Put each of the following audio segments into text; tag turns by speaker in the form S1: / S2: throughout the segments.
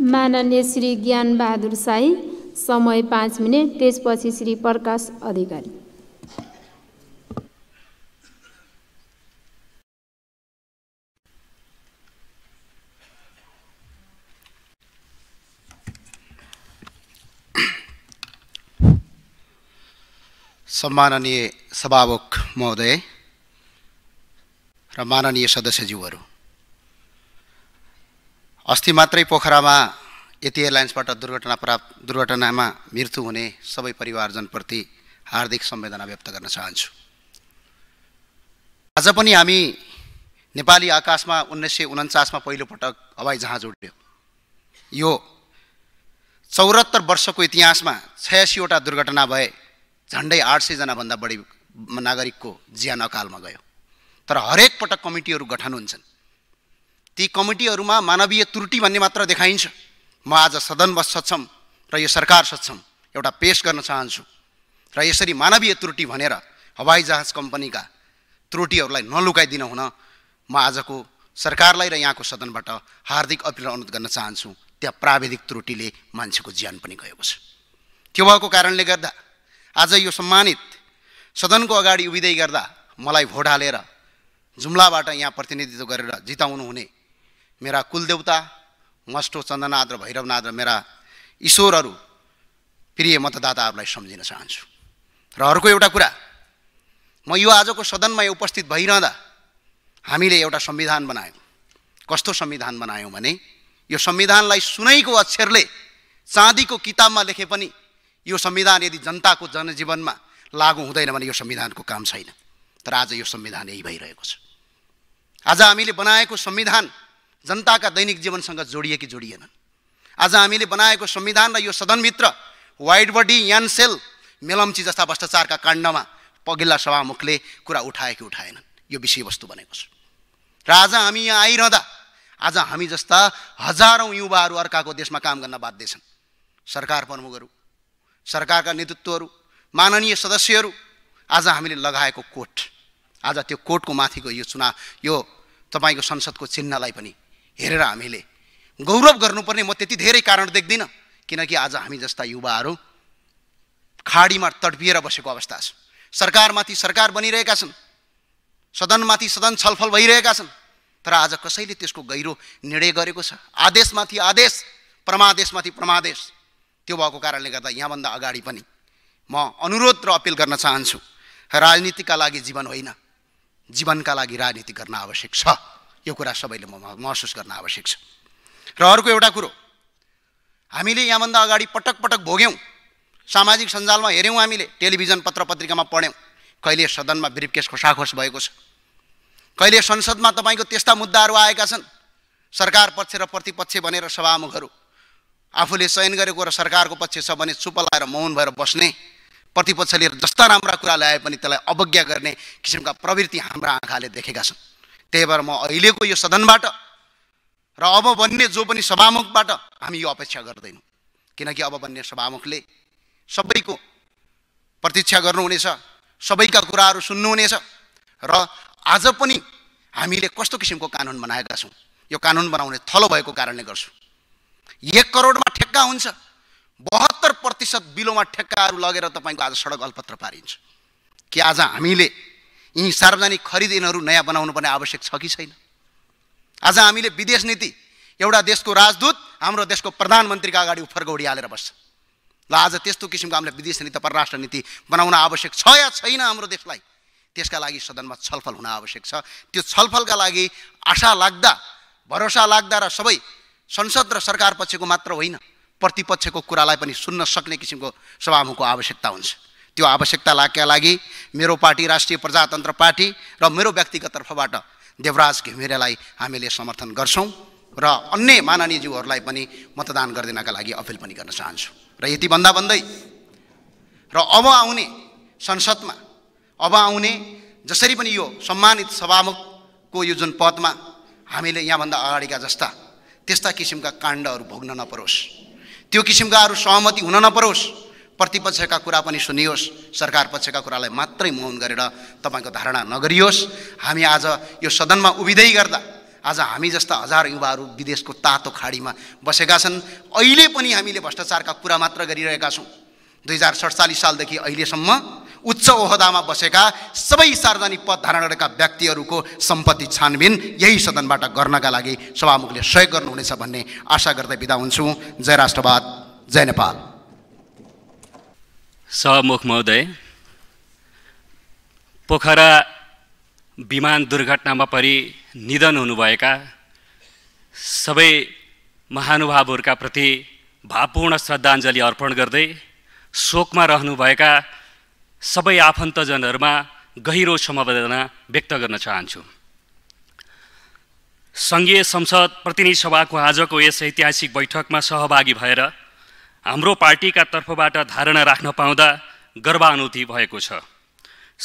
S1: माननीय श्री बहादुर साई समय पाँच मिनट त्यसपछि श्री प्रकाश अधिकारी सम्माननीय सभामुख महोदय र माननीय सदस्यज्यूहरू अस्ति मात्रै पोखरामा यति एयरलाइन्सबाट दुर्घटना प्राप्त दुर्घटनामा मृत्यु हुने सबै परिवारजनप्रति हार्दिक संवेदना व्यक्त गर्न चाहन्छु आज पनि हामी नेपाली आकाशमा उन्नाइस सय उन्चासमा पहिलोपटक जहाज उड्यो यो चौरात्तर वर्षको इतिहासमा छयासीवटा दुर्घटना भए झन्डै आठ सयजनाभन्दा बढी नागरिकको ज्यान अकालमा गयो तर हरेक पटक कमिटीहरू गठन हुन्छन् ती कमिटीहरूमा मानवीय त्रुटि भन्ने मात्र देखाइन्छ म आज सदनवश सक्षम र यो सरकार सक्षम एउटा पेस गर्न चाहन्छु र यसरी मानवीय त्रुटि भनेर हवाई जहाज कम्पनीका त्रुटिहरूलाई नलुकाइदिन हुन म आजको सरकारलाई र यहाँको सदनबाट हार्दिक अपिल अनुरोध गर्न चाहन्छु त्यहाँ प्राविधिक त्रुटिले मान्छेको ज्यान पनि गएको छ त्यो भएको कारणले गर्दा आज यो सम्मानित सदनको अगाडि उभिँदै गर्दा मलाई भोट हालेर जुम्लाबाट यहाँ प्रतिनिधित्व गरेर जिताउनु हुने मेरा कुलदेवता मस्टो चन्दनाद र भैरवनाथ र मेरा ईश्वरहरू प्रिय मतदाताहरूलाई सम्झिन चाहन्छु र अर्को एउटा कुरा म यो आजको सदनमा उपस्थित भइरहँदा हामीले एउटा संविधान बनायौँ कस्तो संविधान बनायौँ भने यो संविधानलाई सुनैको अक्षरले चाँदीको किताबमा लेखे पनि यो संविधान यदि जनताको जनजीवनमा लागु हुँदैन भने यो संविधानको काम छैन तर आज यो संविधान यही भइरहेको छ आज हामीले बनाएको संविधान जनताका दैनिक जीवनसँग जोडिए कि जोडिएनन् आज हामीले बनाएको संविधान र यो सदनभित्र वाइड बडी यानसेल मेलम्ची जस्ता भ्रष्टाचारका काण्डमा पघिल्ला सभामुखले कुरा उठाए कि उठाएनन् यो विषयवस्तु बनेको छ र आज हामी यहाँ आइरहँदा आज हामी जस्ता हजारौँ युवाहरू अर्काको देशमा काम गर्न बाध्य छन् सरकार प्रमुखहरू सरकारका नेतृत्वहरू माननीय सदस्यहरू आज हामीले लगाएको कोट आज त्यो कोटको माथिको यो चुनाव यो तपाईँको संसदको चिन्हलाई पनि हेरेर हामीले गौरव गर्नुपर्ने म त्यति धेरै कारण देख्दिनँ किनकि आज हामी जस्ता युवाहरू खाडीमा तडपिएर बसेको अवस्था छ सरकारमाथि सरकार बनिरहेका छन् सदनमाथि सदन छलफल भइरहेका छन् तर आज कसैले त्यसको गहिरो निर्णय गरेको छ आदेशमाथि आदेश प्रमादेशमाथि प्रमादेश त्यो भएको कारणले गर्दा यहाँभन्दा अगाडि पनि म अनुरोध र अपिल गर्न चाहन्छु राजनीतिका लागि जीवन होइन जीवनका लागि राजनीति गर्न आवश्यक छ यो कुरा सबैले महसुस गर्न आवश्यक छ र अर्को एउटा कुरो हामीले यहाँभन्दा अगाडि पटक पटक भोग्यौँ सामाजिक सञ्जालमा हेऱ्यौँ हामीले टेलिभिजन पत्र पत्रिकामा पढ्यौँ कहिले सदनमा ब्रिफकेस खोसाखोस भएको छ कहिले संसदमा तपाईँको त्यस्ता मुद्दाहरू आएका छन् सरकार पक्ष र प्रतिपक्ष भनेर सभामुखहरू आफूले चयन गरेको र सरकारको पक्ष छ भने चुप लगाएर मौन भएर बस्ने प्रतिपक्षले जस्ता राम्रा कुरा ल्याए पनि त्यसलाई अवज्ञा गर्ने किसिमका प्रवृत्ति हाम्रा आँखाले देखेका छन् त्यही भएर म अहिलेको यो सदनबाट र अब बन्ने जो पनि सभामुखबाट हामी यो अपेक्षा गर्दैनौँ किनकि अब बन्ने सभामुखले सबैको प्रतीक्षा गर्नुहुनेछ सबैका कुराहरू सुन्नुहुनेछ र आज पनि हामीले कस्तो किसिमको कानुन बनाएका छौँ यो कानुन बनाउने थलो भएको कारणले गर्छु एक करोडमा ठेक्का हुन्छ बहत्तर प्रतिशत बिलोमा ठेक्काहरू लगेर तपाईँको आज सडक अल्पत्र पारिन्छ कि आज हामीले यी सार्वजनिक खरिद यिनीहरू नयाँ पर्ने आवश्यक छ कि छैन आज हामीले विदेश नीति एउटा देशको राजदूत हाम्रो देशको प्रधानमन्त्रीका अगाडि उफर हालेर बस्छ ल आज त्यस्तो किसिमको हामीले विदेश नीति परराष्ट्र नीति बनाउन आवश्यक छ या छैन हाम्रो देशलाई त्यसका लागि सदनमा छलफल हुन आवश्यक छ त्यो छलफलका लागि आशा लाग्दा भरोसा लाग्दा र सबै संसद र सरकार पक्षको मात्र होइन प्रतिपक्षको कुरालाई पनि सुन्न सक्ने किसिमको सभामुखको आवश्यकता हुन्छ त्यो आवश्यकता लागेका लागि मेरो पार्टी राष्ट्रिय प्रजातन्त्र पार्टी र मेरो व्यक्तिगत तर्फबाट देवराज घिमिरेलाई हामीले समर्थन गर्छौँ र अन्य माननीयज्यूहरूलाई पनि मतदान गरिदिनका लागि अपिल पनि गर्न चाहन्छु र यति भन्दा भन्दै र अब आउने संसदमा अब आउने जसरी पनि यो सम्मानित सभामुखको यो जुन पदमा हामीले यहाँभन्दा अगाडिका जस्ता त्यस्ता किसिमका काण्डहरू भोग्न नपरोस् त्यो किसिमकाहरू सहमति हुन नपरोस् प्रतिपक्षका कुरा पनि सुनियोस् सरकार पक्षका कुरालाई मात्रै मौन गरेर तपाईँको धारणा नगरियोस् हामी आज यो सदनमा उभिँदै गर्दा आज हामी जस्ता हजार युवाहरू विदेशको तातो खाडीमा बसेका छन् अहिले पनि हामीले भ्रष्टाचारका कुरा मात्र गरिरहेका छौँ दुई हजार सडचालिस सालदेखि अहिलेसम्म उच्च ओहदामा बसेका सबै सार्वजनिक पद धारण गरेका व्यक्तिहरूको सम्पत्ति छानबिन यही सदनबाट गर्नका लागि सभामुखले सहयोग गर्नुहुनेछ भन्ने आशा गर्दै बिदा हुन्छु जय राष्ट्रवाद जय नेपाल
S2: सहमुख महोदय पोखरा विमान दुर्घटनामा परि निधन हुनुभएका सबै महानुभावहरूका प्रति भावपूर्ण श्रद्धाञ्जली अर्पण गर्दै शोकमा रहनुभएका सबै आफन्तजनहरूमा गहिरो समवेदना व्यक्त गर्न चाहन्छु सङ्घीय संसद प्रतिनिधि सभाको आजको यस ऐतिहासिक बैठकमा सहभागी भएर हाम्रो पार्टीका तर्फबाट धारणा राख्न पाउँदा गर्वानुभूति भएको छ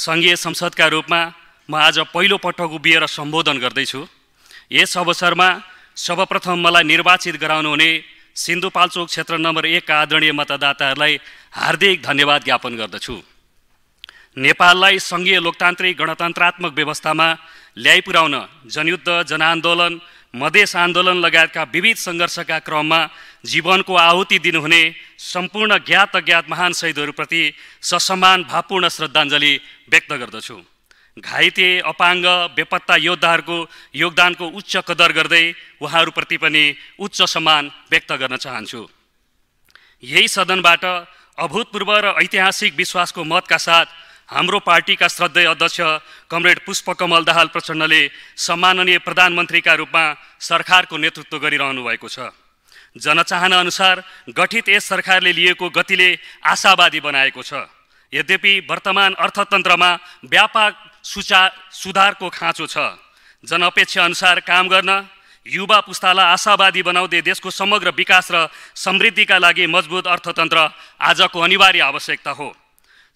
S2: सङ्घीय संसदका रूपमा म आज पहिलो पटक उभिएर सम्बोधन गर्दैछु यस अवसरमा सर्वप्रथम मलाई निर्वाचित गराउनुहुने सिन्धुपाल्चोक क्षेत्र नम्बर एकका आदरणीय मतदाताहरूलाई हार्दिक धन्यवाद ज्ञापन गर्दछु नेपाललाई सङ्घीय लोकतान्त्रिक गणतन्त्रात्मक व्यवस्थामा ल्याइपुर्याउन जनयुद्ध जनआन्दोलन मधेस आन्दोलन लगायतका विविध सङ्घर्षका क्रममा जीवनको आहुति दिनुहुने सम्पूर्ण ज्ञात अज्ञात महान शहीदहरूप्रति ससम्मान भावपूर्ण श्रद्धाञ्जली व्यक्त गर्दछु घाइते अपाङ्ग बेपत्ता योद्धाहरूको योगदानको उच्च कदर गर्दै उहाँहरूप्रति पनि उच्च सम्मान व्यक्त गर्न चाहन्छु यही सदनबाट अभूतपूर्व र ऐतिहासिक विश्वासको मतका साथ हाम्रो पार्टीका श्रद्धेय अध्यक्ष कमरेड पुष्पकमल दाहाल प्रचण्डले सम्माननीय प्रधानमन्त्रीका रूपमा सरकारको नेतृत्व गरिरहनु भएको छ जनचाहना अनुसार गठित यस सरकारले लिएको गतिले आशावादी बनाएको छ यद्यपि वर्तमान अर्थतन्त्रमा व्यापक सुचा सुधारको खाँचो छ जनअपेक्षा अनुसार काम गर्न युवा पुस्तालाई आशावादी बनाउँदै देशको समग्र विकास र समृद्धिका लागि मजबुत अर्थतन्त्र आजको अनिवार्य आवश्यकता हो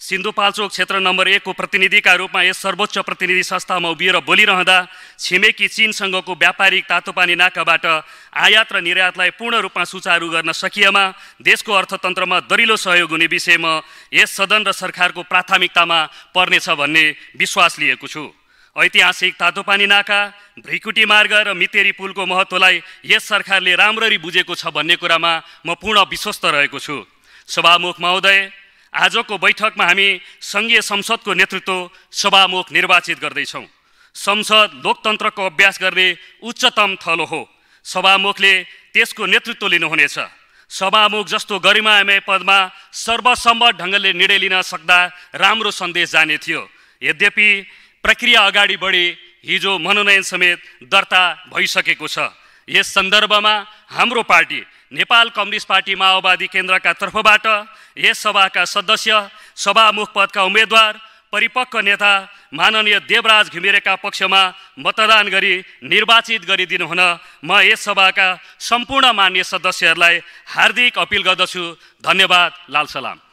S2: सिन्धुपाल्चोक क्षेत्र नम्बर एकको प्रतिनिधिका रूपमा यस सर्वोच्च प्रतिनिधि संस्थामा उभिएर बोलिरहँदा छिमेकी चिनसँगको व्यापारिक तातोपानी नाकाबाट आयात र निर्यातलाई पूर्ण रूपमा सुचारू गर्न सकिएमा देशको अर्थतन्त्रमा दरिलो सहयोग हुने विषयमा यस सदन र सरकारको प्राथमिकतामा पर्नेछ भन्ने विश्वास लिएको छु ऐतिहासिक तातोपानी नाका भ्रिकुटी मार्ग र मितेरी पुलको महत्त्वलाई यस सरकारले राम्ररी बुझेको छ भन्ने कुरामा म पूर्ण विश्वस्त रहेको छु सभामुख महोदय आजको बैठकमा हामी सङ्घीय संसदको नेतृत्व सभामुख निर्वाचित गर्दैछौँ संसद लोकतन्त्रको अभ्यास गर्ने उच्चतम थलो हो सभामुखले त्यसको नेतृत्व लिनुहुनेछ सभामुख जस्तो गरिमामय पदमा सर्वसम्मत ढङ्गले निर्णय लिन सक्दा राम्रो सन्देश जाने थियो यद्यपि प्रक्रिया अगाडि बढे हिजो मनोनयन समेत दर्ता भइसकेको छ यस सन्दर्भमा हाम्रो पार्टी नेपाल कम्युनिस्ट पार्टी माओवादी केन्द्रका तर्फबाट यस सभाका सदस्य सभामुख पदका उम्मेद्वार परिपक्व नेता माननीय देवराज घिमिरेका पक्षमा मतदान गरी निर्वाचित गरिदिनु हुन म यस सभाका सम्पूर्ण मान्य सदस्यहरूलाई हार्दिक अपिल गर्दछु धन्यवाद लाल सलाम